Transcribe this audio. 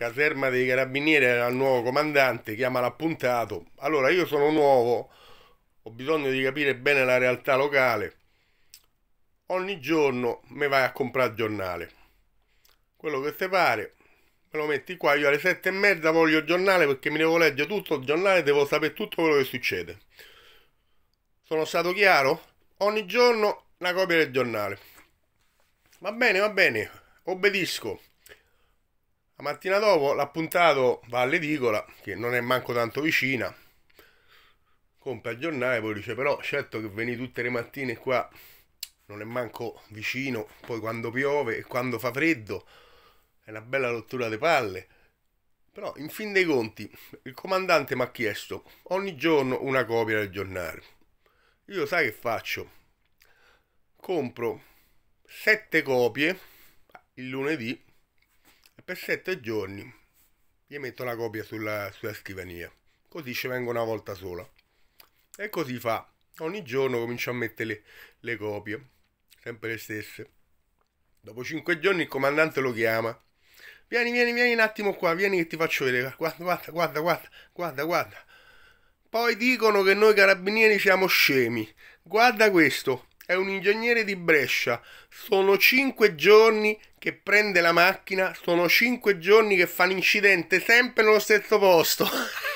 caserma dei carabinieri era il nuovo comandante, chiama l'appuntato. Allora io sono nuovo, ho bisogno di capire bene la realtà locale. Ogni giorno mi vai a comprare il giornale. Quello che ti pare, me lo metti qua, io alle sette e mezza voglio il giornale perché mi devo leggere tutto il giornale, devo sapere tutto quello che succede. Sono stato chiaro? Ogni giorno una copia del giornale. Va bene, va bene, obbedisco. La mattina dopo l'appuntato va all'edicola, che non è manco tanto vicina, compra il giornale, poi dice però certo che veni tutte le mattine qua, non è manco vicino, poi quando piove e quando fa freddo, è una bella rottura di palle. Però in fin dei conti il comandante mi ha chiesto ogni giorno una copia del giornale. Io sai che faccio? Compro sette copie il lunedì per sette giorni gli metto la copia sulla, sulla scrivania, così ci vengo una volta sola. E così fa, ogni giorno comincio a mettere le, le copie, sempre le stesse. Dopo cinque giorni il comandante lo chiama. Vieni, vieni, vieni un attimo qua, vieni che ti faccio vedere. Guarda, guarda, guarda, guarda, guarda, guarda. Poi dicono che noi carabinieri siamo scemi. Guarda questo è un ingegnere di Brescia. Sono cinque giorni che prende la macchina, sono cinque giorni che fa un incidente sempre nello stesso posto.